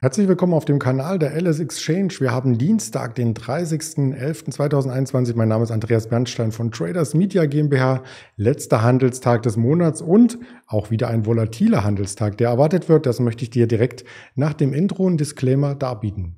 Herzlich willkommen auf dem Kanal der LS Exchange. Wir haben Dienstag, den 30.11.2021. Mein Name ist Andreas Bernstein von Traders Media GmbH. Letzter Handelstag des Monats und auch wieder ein volatiler Handelstag, der erwartet wird. Das möchte ich dir direkt nach dem Intro und Disclaimer darbieten.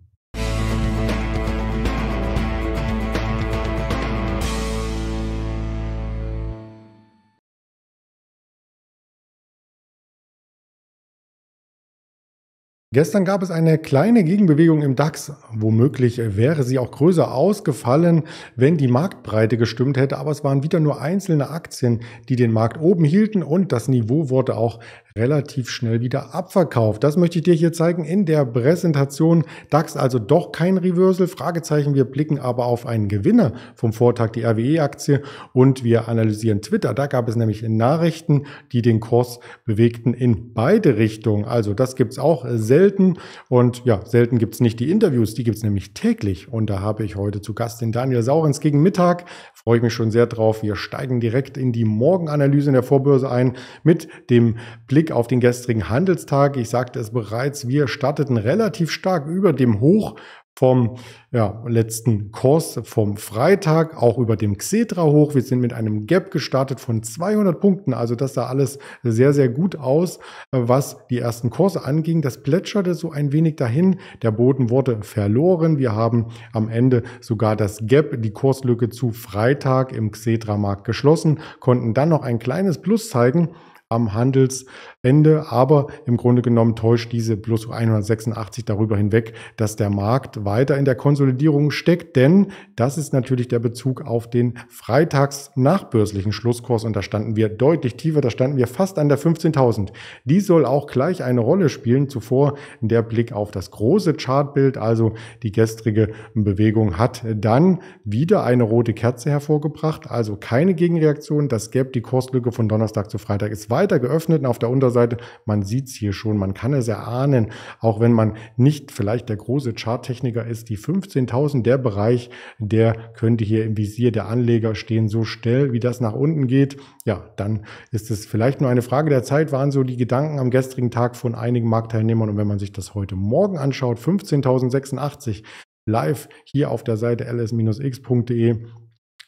Gestern gab es eine kleine Gegenbewegung im DAX. Womöglich wäre sie auch größer ausgefallen, wenn die Marktbreite gestimmt hätte. Aber es waren wieder nur einzelne Aktien, die den Markt oben hielten und das Niveau wurde auch relativ schnell wieder abverkauft. Das möchte ich dir hier zeigen in der Präsentation. DAX also doch kein Reversal, Fragezeichen. Wir blicken aber auf einen Gewinner vom Vortag, die RWE-Aktie und wir analysieren Twitter. Da gab es nämlich Nachrichten, die den Kurs bewegten in beide Richtungen. Also das gibt es auch selten und ja, selten gibt es nicht die Interviews, die gibt es nämlich täglich und da habe ich heute zu Gast den Daniel Saurens gegen Mittag. Freue ich mich schon sehr drauf. Wir steigen direkt in die Morgenanalyse in der Vorbörse ein mit dem Blick Blick auf den gestrigen Handelstag. Ich sagte es bereits, wir starteten relativ stark über dem Hoch vom ja, letzten Kurs vom Freitag, auch über dem Xetra hoch. Wir sind mit einem Gap gestartet von 200 Punkten. Also das sah alles sehr, sehr gut aus, was die ersten Kurse anging. Das plätscherte so ein wenig dahin. Der Boden wurde verloren. Wir haben am Ende sogar das Gap, die Kurslücke zu Freitag im Xetra-Markt geschlossen, konnten dann noch ein kleines Plus zeigen am Handels, Ende, aber im Grunde genommen täuscht diese plus 186 darüber hinweg, dass der Markt weiter in der Konsolidierung steckt, denn das ist natürlich der Bezug auf den freitags nachbörslichen Schlusskurs und da standen wir deutlich tiefer, da standen wir fast an der 15.000. Die soll auch gleich eine Rolle spielen. Zuvor der Blick auf das große Chartbild, also die gestrige Bewegung hat dann wieder eine rote Kerze hervorgebracht, also keine Gegenreaktion. Das Gap, die Kurslücke von Donnerstag zu Freitag ist weiter geöffnet und auf der Unter Seite, man sieht es hier schon, man kann es erahnen, auch wenn man nicht vielleicht der große Charttechniker ist, die 15.000, der Bereich, der könnte hier im Visier der Anleger stehen, so schnell wie das nach unten geht. Ja, dann ist es vielleicht nur eine Frage der Zeit, waren so die Gedanken am gestrigen Tag von einigen Marktteilnehmern. Und wenn man sich das heute Morgen anschaut, 15.086 live hier auf der Seite ls-x.de,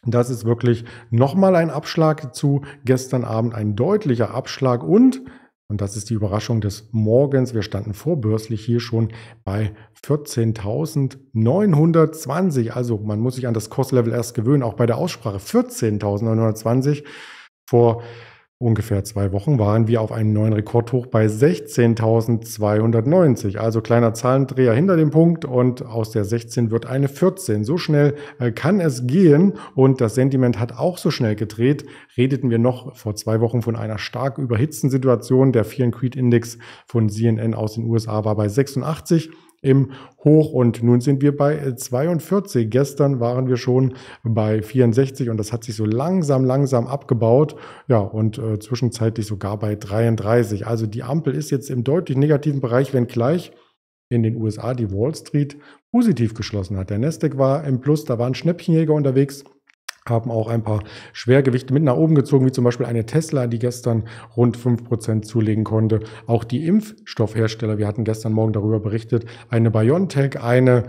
das ist wirklich nochmal ein Abschlag zu gestern Abend, ein deutlicher Abschlag und und das ist die Überraschung des Morgens. Wir standen vorbörslich hier schon bei 14.920. Also man muss sich an das Kurslevel erst gewöhnen, auch bei der Aussprache 14.920 vor ungefähr zwei Wochen waren wir auf einem neuen Rekordhoch bei 16.290. Also kleiner Zahlendreher hinter dem Punkt und aus der 16 wird eine 14. So schnell äh, kann es gehen und das Sentiment hat auch so schnell gedreht. Redeten wir noch vor zwei Wochen von einer stark überhitzten Situation. Der Fear and Creed Index von CNN aus den USA war bei 86 im Hoch. Und nun sind wir bei 42. Äh, Gestern waren wir schon bei 64 und das hat sich so langsam, langsam abgebaut. Ja, und äh, zwischenzeitlich sogar bei 33. Also die Ampel ist jetzt im deutlich negativen Bereich, wenngleich in den USA die Wall Street positiv geschlossen hat. Der Nasdaq war im Plus, da waren Schnäppchenjäger unterwegs haben auch ein paar Schwergewichte mit nach oben gezogen, wie zum Beispiel eine Tesla, die gestern rund fünf Prozent zulegen konnte. Auch die Impfstoffhersteller, wir hatten gestern Morgen darüber berichtet, eine BioNTech, eine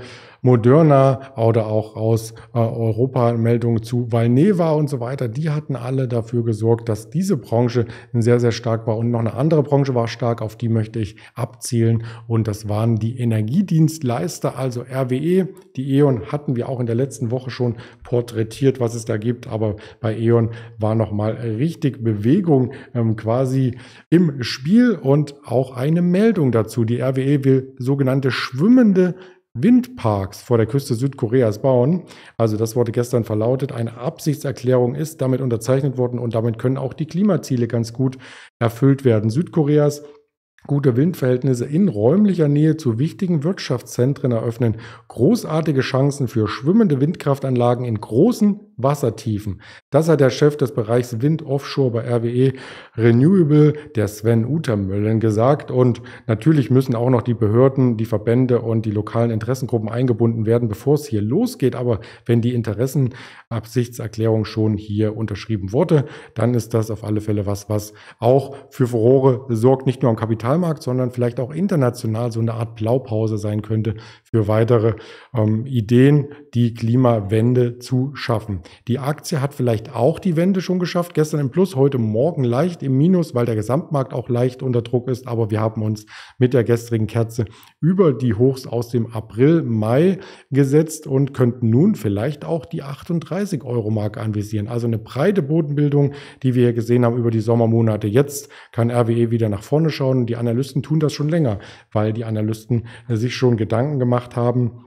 Moderna oder auch aus äh, Europa Meldungen zu Valneva und so weiter, die hatten alle dafür gesorgt, dass diese Branche sehr, sehr stark war. Und noch eine andere Branche war stark, auf die möchte ich abzielen. Und das waren die Energiedienstleister, also RWE. Die E.ON hatten wir auch in der letzten Woche schon porträtiert, was es da gibt. Aber bei E.ON war nochmal richtig Bewegung ähm, quasi im Spiel und auch eine Meldung dazu. Die RWE will sogenannte schwimmende Windparks vor der Küste Südkoreas bauen. Also das wurde gestern verlautet. Eine Absichtserklärung ist damit unterzeichnet worden und damit können auch die Klimaziele ganz gut erfüllt werden. Südkoreas Gute Windverhältnisse in räumlicher Nähe zu wichtigen Wirtschaftszentren eröffnen großartige Chancen für schwimmende Windkraftanlagen in großen Wassertiefen. Das hat der Chef des Bereichs Wind Offshore bei RWE Renewable, der Sven Utermöllen, gesagt. Und natürlich müssen auch noch die Behörden, die Verbände und die lokalen Interessengruppen eingebunden werden, bevor es hier losgeht. Aber wenn die Interessenabsichtserklärung schon hier unterschrieben wurde, dann ist das auf alle Fälle was, was auch für Furore sorgt, nicht nur am Kapitalmarkt, sondern vielleicht auch international so eine Art Blaupause sein könnte für weitere ähm, Ideen, die Klimawende zu schaffen. Die Aktie hat vielleicht auch die Wende schon geschafft. Gestern im Plus, heute Morgen leicht im Minus, weil der Gesamtmarkt auch leicht unter Druck ist. Aber wir haben uns mit der gestrigen Kerze über die Hochs aus dem April, Mai gesetzt und könnten nun vielleicht auch die 38 Euro Marke anvisieren. Also eine breite Bodenbildung, die wir hier gesehen haben über die Sommermonate. Jetzt kann RWE wieder nach vorne schauen. Die Analysten tun das schon länger, weil die Analysten sich schon Gedanken gemacht haben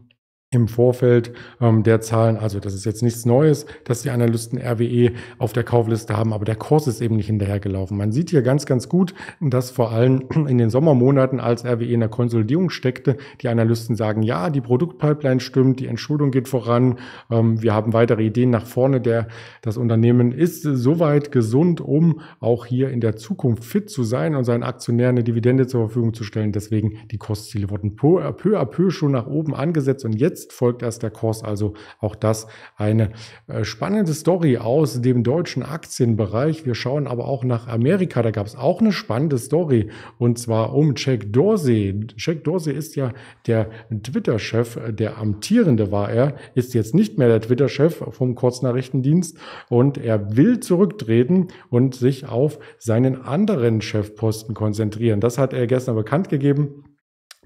im Vorfeld ähm, der Zahlen. Also das ist jetzt nichts Neues, dass die Analysten RWE auf der Kaufliste haben, aber der Kurs ist eben nicht hinterhergelaufen. Man sieht hier ganz, ganz gut, dass vor allem in den Sommermonaten, als RWE in der Konsolidierung steckte, die Analysten sagen, ja, die Produktpipeline stimmt, die Entschuldung geht voran, ähm, wir haben weitere Ideen nach vorne. Der, das Unternehmen ist soweit gesund, um auch hier in der Zukunft fit zu sein und seinen Aktionären eine Dividende zur Verfügung zu stellen. Deswegen die Kursziele wurden äh, peu à peu schon nach oben angesetzt und jetzt Jetzt folgt erst der Kurs, also auch das eine äh, spannende Story aus dem deutschen Aktienbereich. Wir schauen aber auch nach Amerika. Da gab es auch eine spannende Story und zwar um Jack Dorsey. Jack Dorsey ist ja der Twitter-Chef, äh, der amtierende war er, ist jetzt nicht mehr der Twitter-Chef vom Kurznachrichtendienst und er will zurücktreten und sich auf seinen anderen Chefposten konzentrieren. Das hat er gestern bekannt gegeben.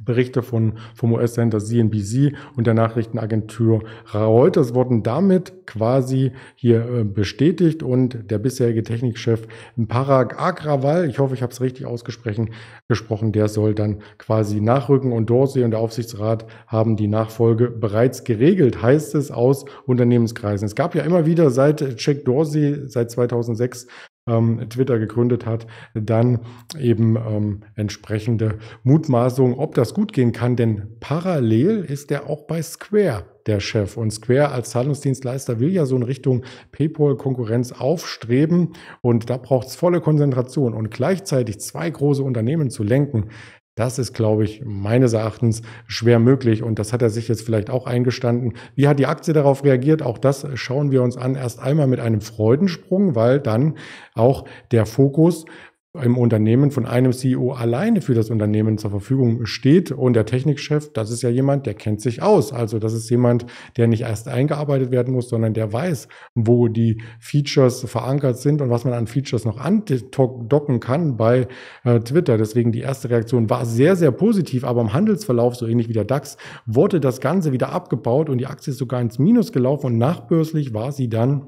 Berichte von, vom US-Center CNBC und der Nachrichtenagentur Reuters wurden damit quasi hier äh, bestätigt und der bisherige Technikchef Parag Agrawal, ich hoffe, ich habe es richtig ausgesprochen, gesprochen, der soll dann quasi nachrücken und Dorsey und der Aufsichtsrat haben die Nachfolge bereits geregelt, heißt es aus Unternehmenskreisen. Es gab ja immer wieder seit Jack Dorsey, seit 2006 ähm, Twitter gegründet hat, dann eben ähm, entsprechende Mutmaßungen, ob das gut gehen kann. Denn parallel ist er auch bei Square der Chef. Und Square als Zahlungsdienstleister will ja so in Richtung PayPal-Konkurrenz aufstreben. Und da braucht es volle Konzentration. Und gleichzeitig zwei große Unternehmen zu lenken, das ist, glaube ich, meines Erachtens schwer möglich. Und das hat er sich jetzt vielleicht auch eingestanden. Wie hat die Aktie darauf reagiert? Auch das schauen wir uns an. Erst einmal mit einem Freudensprung, weil dann auch der Fokus im Unternehmen von einem CEO alleine für das Unternehmen zur Verfügung steht und der Technikchef, das ist ja jemand, der kennt sich aus. Also das ist jemand, der nicht erst eingearbeitet werden muss, sondern der weiß, wo die Features verankert sind und was man an Features noch andocken kann bei äh, Twitter. Deswegen die erste Reaktion war sehr, sehr positiv, aber im Handelsverlauf, so ähnlich wie der DAX, wurde das Ganze wieder abgebaut und die Aktie ist sogar ins Minus gelaufen und nachbörslich war sie dann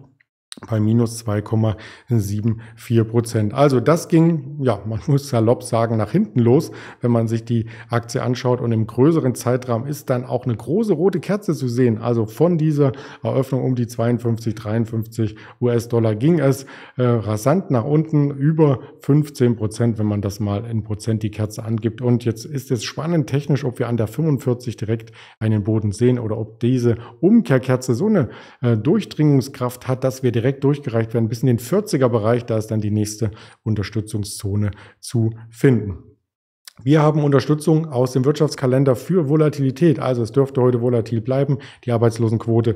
bei minus 2,74 Prozent. Also das ging, ja, man muss salopp sagen, nach hinten los, wenn man sich die Aktie anschaut. Und im größeren Zeitrahmen ist dann auch eine große rote Kerze zu sehen. Also von dieser Eröffnung um die 52, 53 US-Dollar ging es äh, rasant nach unten über 15 Prozent, wenn man das mal in Prozent die Kerze angibt. Und jetzt ist es spannend technisch, ob wir an der 45 direkt einen Boden sehen oder ob diese Umkehrkerze so eine äh, Durchdringungskraft hat, dass wir direkt direkt durchgereicht werden, bis in den 40er-Bereich, da ist dann die nächste Unterstützungszone zu finden. Wir haben Unterstützung aus dem Wirtschaftskalender für Volatilität. Also es dürfte heute volatil bleiben. Die Arbeitslosenquote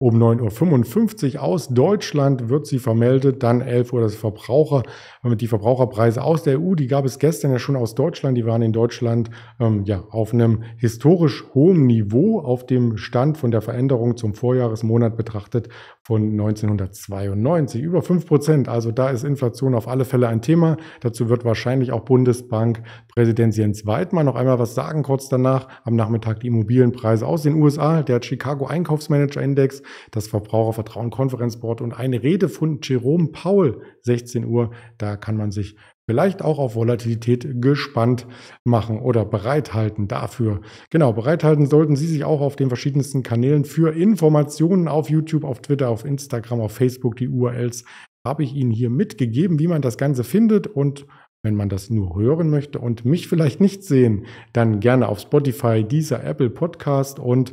um 9.55 Uhr aus Deutschland wird sie vermeldet. Dann 11 Uhr das Verbraucher, äh, die Verbraucherpreise aus der EU. Die gab es gestern ja schon aus Deutschland. Die waren in Deutschland ähm, ja, auf einem historisch hohen Niveau auf dem Stand von der Veränderung zum Vorjahresmonat betrachtet von 1992. Über 5 Prozent. Also da ist Inflation auf alle Fälle ein Thema. Dazu wird wahrscheinlich auch Bundesbank-Präsident Jens Weidmann noch einmal was sagen, kurz danach am Nachmittag die Immobilienpreise aus den USA. Der Chicago Einkaufsmanager-Index das Verbrauchervertrauen-Konferenzboard und eine Rede von Jerome Paul, 16 Uhr. Da kann man sich vielleicht auch auf Volatilität gespannt machen oder bereithalten dafür. Genau, bereithalten sollten Sie sich auch auf den verschiedensten Kanälen für Informationen auf YouTube, auf Twitter, auf Instagram, auf Facebook. Die URLs habe ich Ihnen hier mitgegeben, wie man das Ganze findet und wenn man das nur hören möchte und mich vielleicht nicht sehen, dann gerne auf Spotify, dieser Apple Podcast und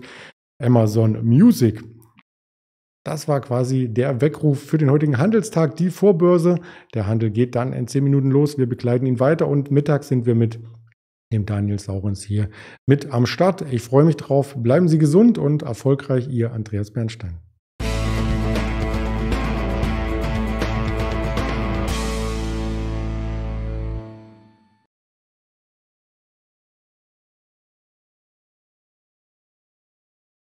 Amazon Music. Das war quasi der Weckruf für den heutigen Handelstag, die Vorbörse. Der Handel geht dann in zehn Minuten los. Wir begleiten ihn weiter und mittags sind wir mit dem Daniel Saurens hier mit am Start. Ich freue mich drauf. Bleiben Sie gesund und erfolgreich, Ihr Andreas Bernstein.